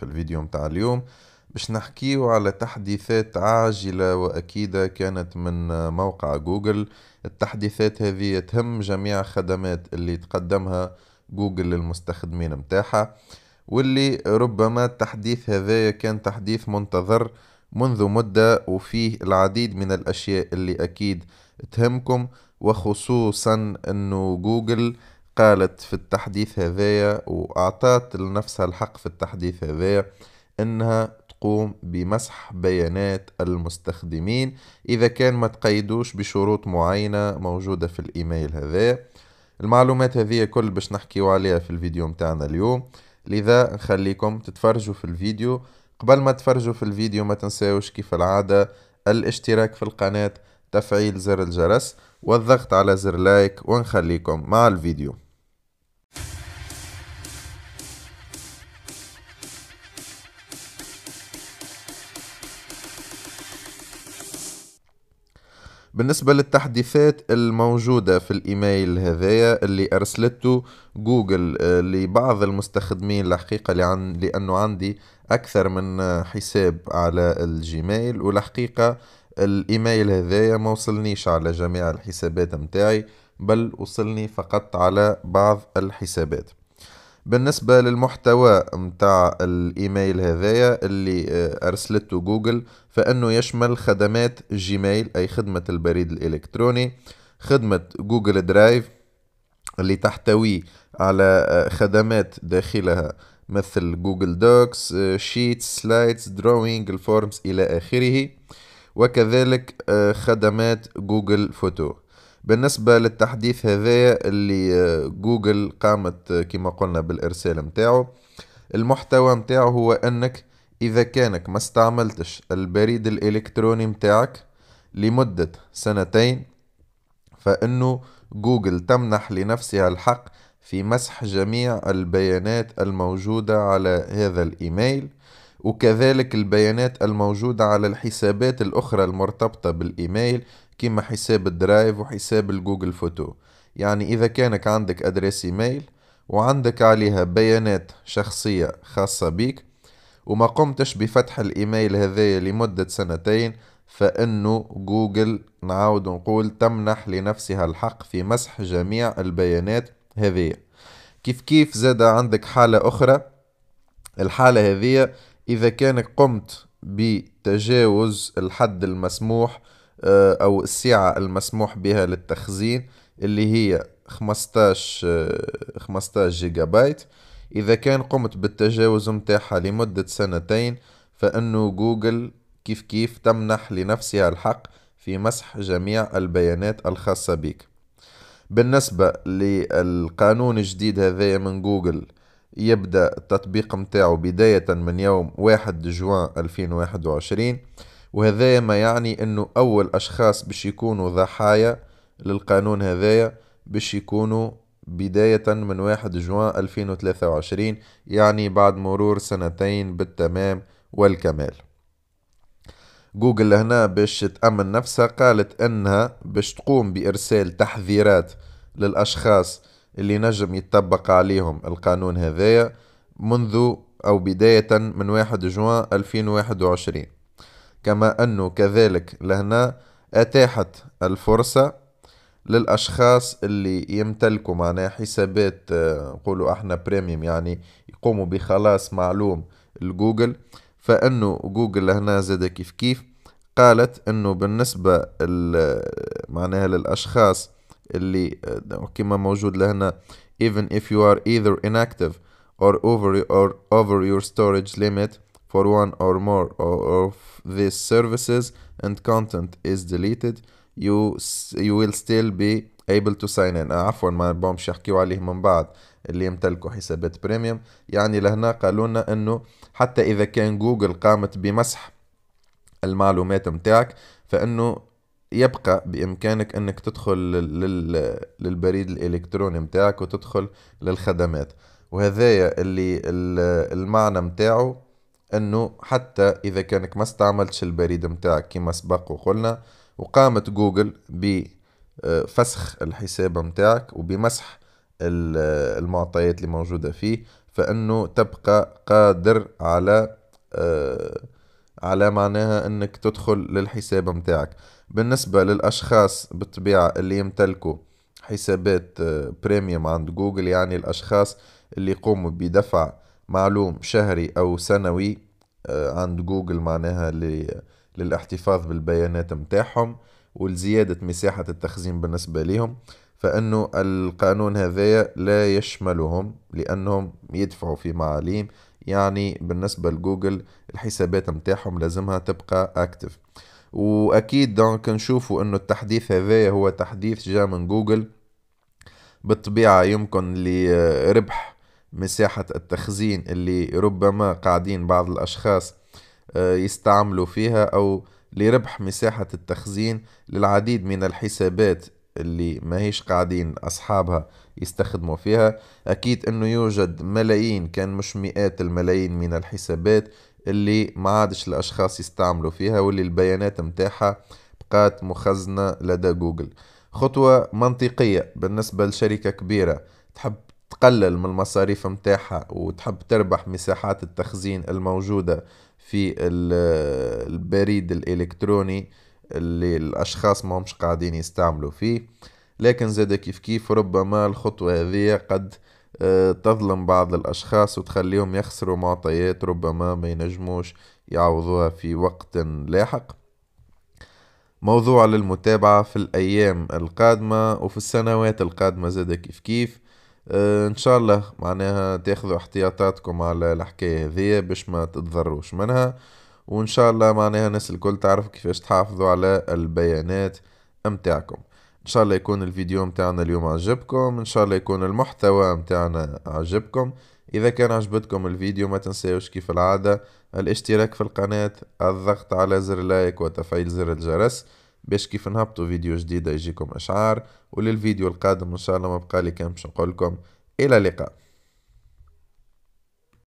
في الفيديو متاع اليوم باش نحكيو على تحديثات عاجلة وأكيدة كانت من موقع جوجل التحديثات هذه تهم جميع خدمات اللي تقدمها جوجل للمستخدمين متاعها واللي ربما التحديث هذايا كان تحديث منتظر منذ مدة وفيه العديد من الأشياء اللي أكيد تهمكم وخصوصا أنه جوجل قالت في التحديث هذايا وأعطت لنفسها الحق في التحديث هذايا إنها تقوم بمسح بيانات المستخدمين إذا كان ما تقيدوش بشروط معينة موجودة في الإيميل هذا المعلومات هذه كل باش نحكيو عليها في الفيديو متاعنا اليوم لذا نخليكم تتفرجوا في الفيديو قبل ما تفرجوا في الفيديو ما تنساوش كيف العادة الاشتراك في القناة تفعيل زر الجرس والضغط على زر لايك ونخليكم مع الفيديو بالنسبة للتحديثات الموجودة في الإيميل هذايا اللي أرسلته جوجل آه، لبعض المستخدمين الحقيقة لأن لأنه عندي أكثر من حساب على الجيميل والحقيقة الايميل هذايا ما وصلنيش على جميع الحسابات متاعي بل وصلني فقط على بعض الحسابات بالنسبة للمحتوى متاع الإيميل هذايا اللي آه، أرسلته جوجل فإنه يشمل خدمات جيميل أي خدمة البريد الإلكتروني خدمة جوجل درايف اللي تحتوي على آه، خدمات داخلها مثل جوجل دوكس آه، شيتس سلايدز دروينج الفورمز إلى آخره وكذلك آه، خدمات جوجل فوتو بالنسبة للتحديث هذا اللي آه، جوجل قامت آه، كما قلنا بالإرسال متاعه المحتوى متاعه هو أنك إذا كانك ما استعملتش البريد الإلكتروني متاعك لمدة سنتين فإنه جوجل تمنح لنفسها الحق في مسح جميع البيانات الموجودة على هذا الإيميل وكذلك البيانات الموجودة على الحسابات الأخرى المرتبطة بالإيميل كما حساب الدرايف وحساب الجوجل فوتو يعني إذا كانك عندك أدريس إيميل وعندك عليها بيانات شخصية خاصة بيك وما قمتش بفتح الإيميل هذايا لمدة سنتين فإنه جوجل نعاود نقول تمنح لنفسها الحق في مسح جميع البيانات هذه كيف كيف زاد عندك حالة أخرى الحالة هذه إذا كان قمت بتجاوز الحد المسموح آه، أو السعة المسموح بها للتخزين اللي هي 15 15 جيجا بايت إذا كان قمت بالتجاوز متاعها لمدة سنتين فإنه جوجل كيف كيف تمنح لنفسها الحق في مسح جميع البيانات الخاصة بك بالنسبة للقانون الجديد هذا من جوجل يبدأ التطبيق متاعو بداية من يوم 1 جوان 2021 وهذا ما يعني أنه أول أشخاص باش يكونوا ضحايا للقانون هذايا باش يكونوا بداية من 1 جوان 2023 يعني بعد مرور سنتين بالتمام والكمال جوجل هنا باش تأمن نفسها قالت أنها باش تقوم بإرسال تحذيرات للأشخاص اللي نجم يتطبق عليهم القانون هذايا منذ أو بداية من 1 جوان 2021 كما أنه كذلك لهنا أتاحت الفرصة للأشخاص اللي يمتلكوا معناها حسابات آه، نقولوا احنا بريميوم يعني يقوموا بخلاص معلوم لجوجل فانه جوجل هنا زاد كيف كيف قالت انه بالنسبة معناها للأشخاص اللي كما موجود لهنا even if you are either inactive or over or over your storage limit for one or more of these services and content is deleted you you will still be able to sign in آه عفوا ما بومش يحكيو عليه من بعد اللي يمتلكوا حسابات بريميوم يعني لهنا قالوا لنا انه حتى اذا كان جوجل قامت بمسح المعلومات متاعك فانه يبقى بإمكانك أنك تدخل لل... للبريد الإلكتروني متاعك وتدخل للخدمات وهذايا اللي المعنى متاعه أنه حتى إذا كانك ما استعملتش البريد متاعك كما سبق وقلنا وقامت جوجل بفسخ آه، الحساب متاعك وبمسح المعطيات اللي موجودة فيه فأنه تبقى قادر على آه، على معناها انك تدخل للحساب متاعك بالنسبة للأشخاص بالطبيعة اللي يمتلكوا حسابات بريميوم آه، عند جوجل يعني الأشخاص اللي يقوموا بدفع معلوم شهري أو سنوي آه، عند جوجل معناها للاحتفاظ بالبيانات متاعهم ولزيادة مساحة التخزين بالنسبة لهم فإنه القانون هذايا لا يشملهم لأنهم يدفعوا في معاليم يعني بالنسبة لجوجل الحسابات متاعهم لازمها تبقى اكتف واكيد دونك نشوفوا انه التحديث هذا هو تحديث جاء من جوجل بالطبيعة يمكن لربح مساحة التخزين اللي ربما قاعدين بعض الأشخاص آه، يستعملوا فيها أو لربح مساحة التخزين للعديد من الحسابات اللي ما هيش قاعدين أصحابها يستخدموا فيها أكيد أنه يوجد ملايين كان مش مئات الملايين من الحسابات اللي ما عادش الأشخاص يستعملوا فيها واللي البيانات متاعها بقات مخزنة لدى جوجل خطوة منطقية بالنسبة لشركة كبيرة تحب تقلل من المصاريف متاعها وتحب تربح مساحات التخزين الموجودة في البريد الإلكتروني اللي الأشخاص ما همش قاعدين يستعملوا فيه لكن زاد كيف كيف ربما الخطوة هذه قد آه، تظلم بعض الأشخاص وتخليهم يخسروا معطيات ربما ما ينجموش يعوضوها في وقت لاحق موضوع للمتابعة في الأيام القادمة وفي السنوات القادمة زاد كيف كيف آه، إن شاء الله معناها تاخذوا احتياطاتكم على الحكاية هذه باش ما تتضروش منها وان شاء الله معناها الناس الكل تعرف كيفاش تحافظوا على البيانات متاعكم ان شاء الله يكون الفيديو متاعنا اليوم عجبكم ان شاء الله يكون المحتوى متاعنا عجبكم اذا كان عجبتكم الفيديو ما تنساوش كيف العادة الاشتراك في القناة الضغط على زر لايك وتفعيل زر الجرس باش كيف نهبطوا فيديو جديد يجيكم اشعار وللفيديو القادم ان شاء الله ما بقالي كان باش نقولكم الى اللقاء